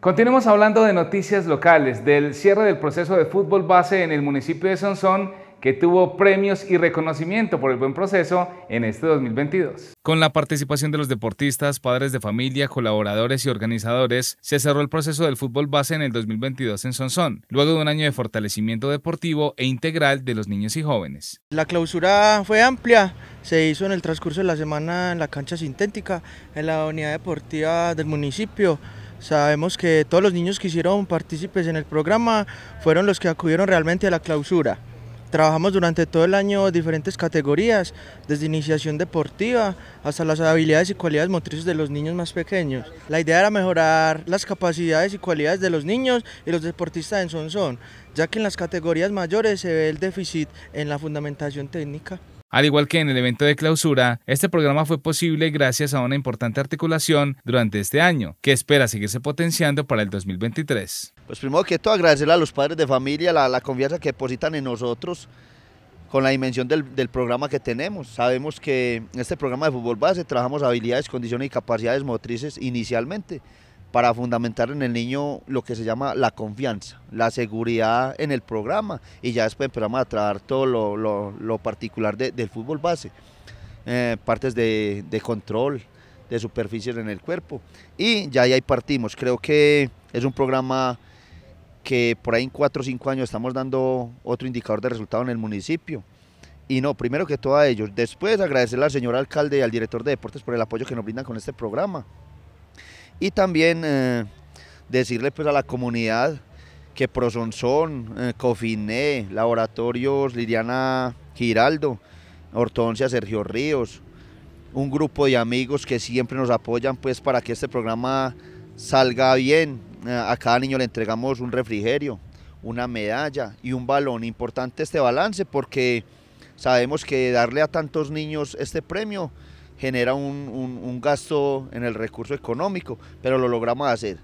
Continuamos hablando de noticias locales, del cierre del proceso de fútbol base en el municipio de Sonsón, que tuvo premios y reconocimiento por el buen proceso en este 2022. Con la participación de los deportistas, padres de familia, colaboradores y organizadores, se cerró el proceso del fútbol base en el 2022 en Sonsón, luego de un año de fortalecimiento deportivo e integral de los niños y jóvenes. La clausura fue amplia, se hizo en el transcurso de la semana en la cancha sintética, en la unidad deportiva del municipio. Sabemos que todos los niños que hicieron partícipes en el programa fueron los que acudieron realmente a la clausura. Trabajamos durante todo el año diferentes categorías, desde iniciación deportiva hasta las habilidades y cualidades motrices de los niños más pequeños. La idea era mejorar las capacidades y cualidades de los niños y los deportistas en Sonsón, ya que en las categorías mayores se ve el déficit en la fundamentación técnica. Al igual que en el evento de clausura, este programa fue posible gracias a una importante articulación durante este año, que espera seguirse potenciando para el 2023. Pues primero que todo agradecerle a los padres de familia la, confianza que depositan en nosotros con la dimensión del, del, programa que tenemos. Sabemos que en este programa de fútbol base trabajamos habilidades, condiciones y capacidades motrices inicialmente, para fundamentar en el niño lo que se llama la confianza, la seguridad en el programa y ya después empezamos a tratar todo lo, particular del fútbol base, eh, partes de, de, control, de superficies en el cuerpo y ya ahí partimos. Creo que es un programa que por ahí en 4 o 5 años estamos dando otro indicador de resultado en el municipio. Y no, primero que todo a ellos. Después agradecerle al señor alcalde y al director de deportes por el apoyo que nos brindan con este programa. Y también eh, decirle pues a la comunidad que Prosonson, eh, Cofiné, Laboratorios Liliana Giraldo, Hortensia Sergio Ríos, un grupo de amigos que siempre nos apoyan pues para que este programa salga bien. Eh, a cada niño le entregamos un refrigerio, una medalla y un balón. Importante este balance porque sabemos que darle a tantos niños este premio genera un, un, gasto en el recurso económico, pero lo logramos hacer.